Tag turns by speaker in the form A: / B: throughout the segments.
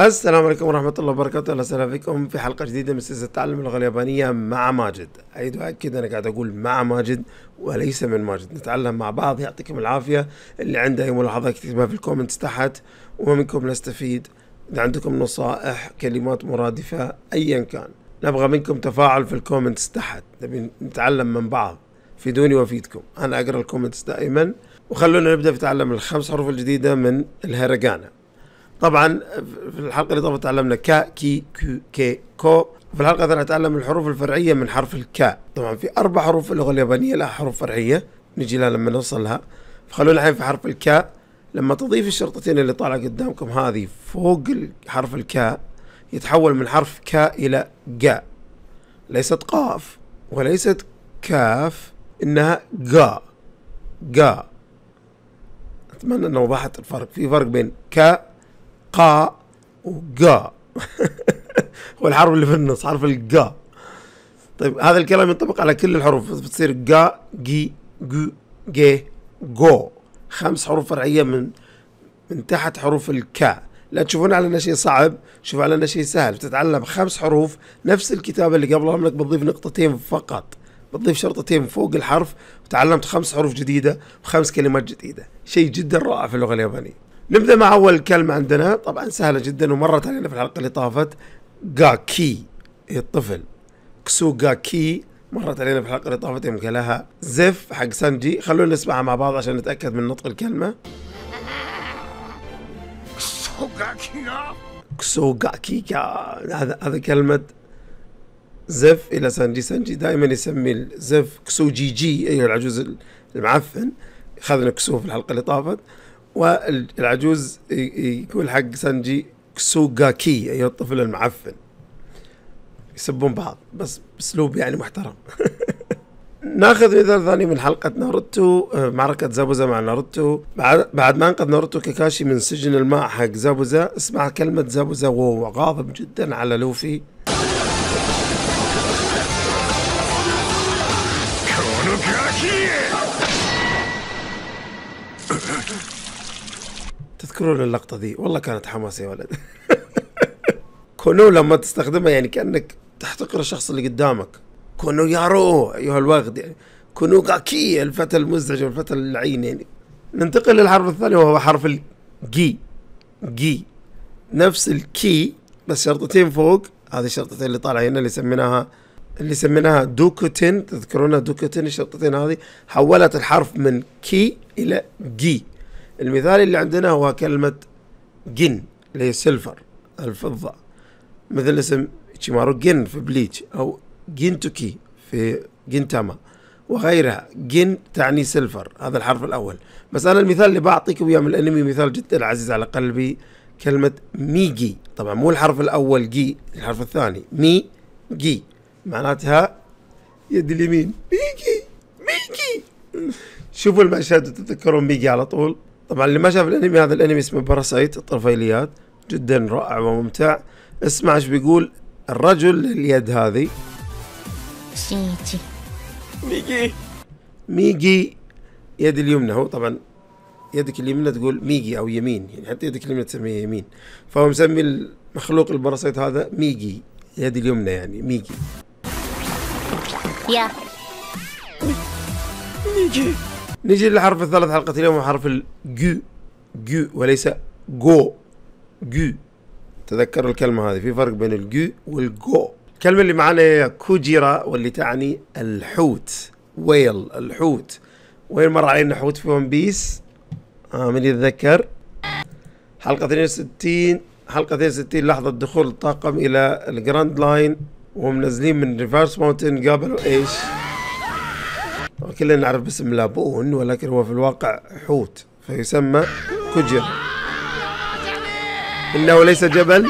A: السلام عليكم ورحمة الله وبركاته أهلا وسهلا بكم في حلقة جديدة من سلسلة تعلم اللغة اليابانية مع ماجد أعيد وأكد أنا قاعد أقول مع ماجد وليس من ماجد نتعلم مع بعض يعطيكم العافية اللي عنده أي ملاحظة يكتبها في الكومنتس تحت ومنكم نستفيد إذا عندكم نصائح كلمات مرادفة أيا كان نبغى منكم تفاعل في الكومنتس تحت نبي نتعلم من بعض فيدوني وافيدكم أنا أقرأ الكومنتس دائما وخلونا نبدأ في تعلم الخمس حروف الجديدة من الهيراغانا. طبعا في الحلقه اللي طافت تعلمنا كا كي كو كي كو في الحلقه الثانيه نتعلم الحروف الفرعيه من حرف الكاء طبعا في اربع حروف في اللغه اليابانيه لها حروف فرعيه نجي لها لما نوصلها فخلونا الحين في حرف الكاء لما تضيف الشرطتين اللي طالعه قدامكم هذه فوق حرف الكاء يتحول من حرف كاء الى جا ليست قاف وليست كاف انها جا جا اتمنى ان وضحت الفرق في فرق بين كا قا وقا هو الحرف اللي في النص حرف القا طيب هذا الكلام ينطبق على كل الحروف بتصير قا جي جو جي جو خمس حروف فرعية من من تحت حروف الكا لا تشوفون على انه شيء صعب شوف على انه شيء سهل بتتعلم خمس حروف نفس الكتابة اللي قبلها منك بتضيف نقطتين فقط بتضيف شرطتين فوق الحرف وتعلمت خمس حروف جديدة وخمس كلمات جديدة شيء جدا رائع في اللغة اليابانية نبدا مع اول كلمه عندنا طبعا سهله جدا ومرت علينا في الحلقه اللي طافت غاكي الطفل كسو غاكي مرت علينا في الحلقه اللي طافت يوم قالها زف حق سانجي خلونا نسمعها مع بعض عشان نتاكد من نطق الكلمه كسو غاكي هذا هذا كلمه زف الى سانجي سانجي دائما يسمي الزف كسو جي جي ايوه العجوز المعفن اخذنا كسو في الحلقه اللي طافت والعجوز يقول حق سانجي كسوغاكي اي يعني الطفل المعفن يسبون بعض بس باسلوب يعني محترم ناخذ مثال ثاني من حلقة ناروتو آه، معركة زابوزا مع ناروتو بعد, بعد ما انقذ ناروتو كاكاشي من سجن الماء حق زابوزا اسمع كلمة زابوزا وهو غاضب جدا على لوفي تذكرون اللقطه ذي والله كانت حماس يا ولد كونو لما تستخدمها يعني كانك تحتقر الشخص اللي قدامك كونو يارو ايها الوغد يعني كونو غاكي الفتى المزعج والفتى اللعين يعني ننتقل للحرف الثاني وهو حرف الجي جي نفس الكي بس شرطتين فوق هذه الشرطتين اللي طالعه هنا اللي سميناها اللي سميناها دوكوتين تذكرونها دوكوتين الشرطتين هذه حولت الحرف من كي الى جي المثال اللي عندنا هو كلمة جن اللي هي سيلفر الفضة مثل اسم تشيمارو جن في بليتش أو جنتوكي في جنتاما
B: وغيرها
A: جن تعني سيلفر هذا الحرف الأول بس أنا المثال اللي بعطيكم إياه من الأنمي مثال جدا عزيز على قلبي كلمة ميجي طبعا مو الحرف الأول جي الحرف الثاني مي جي معناتها يد اليمين ميجي ميجي شوفوا المشهد وتتذكرون ميجي على طول طبعا اللي ما شاف الانمي هذا الانمي اسمه باراسايت الطرفيليات جدا رائع وممتع اسمع ايش بيقول الرجل اليد هذه شيتي ميجي ميجي يد اليمنى هو طبعا يدك اليمنى تقول ميجي او يمين يعني حتى يدك اليمنى تسميها يمين فهو مسمي المخلوق الباراسايت هذا ميجي يد اليمنى يعني ميجي يا ميجي نجي للحرف الثالث حلقة اليوم حرف الجو جو وليس جو جو تذكروا الكلمة هذه في فرق بين الجو والجو الكلمة اللي معانا هي كوجيرا واللي تعني الحوت ويل الحوت وين مر علينا حوت في ون بيس آه من يتذكر حلقة 62 حلقة 62 لحظة دخول الطاقم إلى الجراند لاين ومنزلين من ريفرس ماونتن قابلوا إيش؟ كلنا نعرف باسم لابون ولكن هو في الواقع حوت فيسمى كجر إنه ليس جبل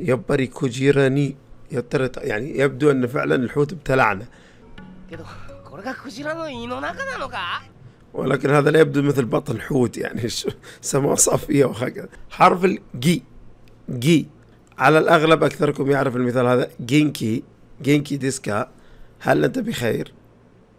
A: يبري كوجيراني يعني يبدو أن فعلا الحوت ابتلعنا ولكن هذا لا يبدو مثل بطن حوت يعني سماء صافية وهكذا حرف الجي جي على الأغلب أكثركم يعرف المثال هذا جينكي جينكي ديسكا هل أنت بخير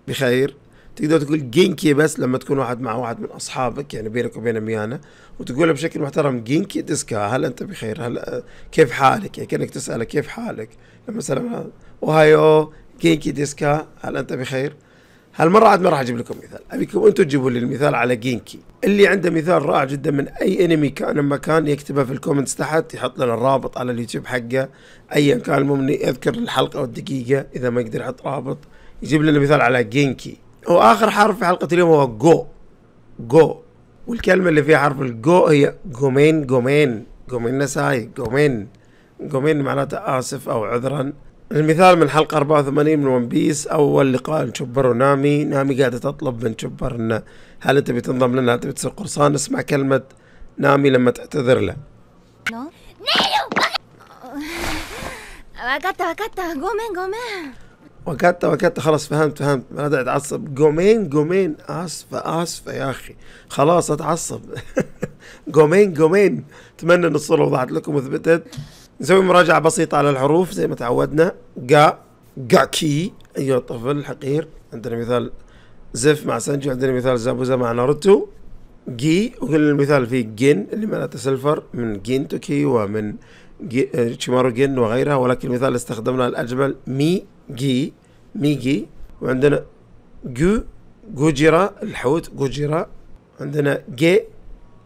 A: بخير تقدر تقول جينكي بس لما تكون واحد مع واحد من أصحابك يعني بينك وبين ميانا وتقولها بشكل محترم جينكي ديسكا هل أنت بخير هل كيف حالك يعني كأنك تسأله كيف حالك لما مثلا أوهايو جينكي ديسكا هل أنت بخير هالمرة عاد ما راح أجيب لكم مثال أبيكم أنتم تجيبوا لي المثال على جينكي اللي عنده مثال رائع جدا من أي أنمي كان مكان يكتبه في الكومنتس تحت يحط لنا الرابط على اليوتيوب حقه أيا كان المهم يذكر الحلقة والدقيقة إذا ما يقدر يحط رابط يجيب لنا مثال على جينكي وآخر حرف في حلقة اليوم هو جو جو والكلمة اللي فيها حرف الجو هي جومين جومين جومين نساي جومين جومين معناته آسف أو عذرا المثال من حلقة 84 من ون بيس أول لقاء لشوبر ونامي نامي قاعدة تطلب من شوبر أنه هل أنت بتنضم لنا هل أنت بتصير قرصان اسمع كلمة نامي لما تعتذر له وكاتا وكاتا جومين جومين وكاتا وكاتا خلاص فهمت فهمت ما داعي اتعصب جومين جومين اسفه اسفه يا اخي خلاص اتعصب جومين جومين اتمنى ان الصوره وضحت لكم وثبتت نسوي مراجعة بسيطة على الحروف زي ما تعودنا قا قاكي أيها الطفل الحقير عندنا مثال زف مع سنجو عندنا مثال زابوزا مع ناروتو جي وقلنا المثال في جين اللي معناته سلفر من جين توكي ومن جي تشيمارو آه، جين وغيرها ولكن المثال اللي استخدمناه الأجمل مي جي مي جي وعندنا جو جوجيرا الحوت جوجيرا عندنا جي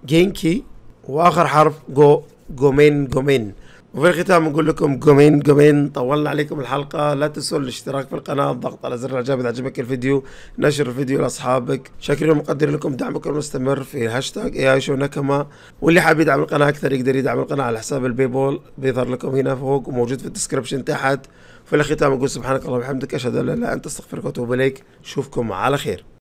A: جينكي وآخر حرف جو جومين جومين وفي الختام نقول لكم قومين قومين طولنا عليكم الحلقة لا تنسوا الاشتراك في القناة الضغط على زر الاعجاب إذا عجبك الفيديو نشر الفيديو لأصحابك شاكرين ومقدرين لكم دعمكم المستمر في هاشتاج اي شو نكمة واللي حاب يدعم القناة أكثر يقدر يدعم القناة على حساب البي بول بيظهر لكم هنا فوق وموجود في الديسكربشن تحت في الختام نقول سبحانك اللهم وبحمدك أشهد أن لا إله إلا أنت أستغفرك وأتوب إليك أشوفكم على خير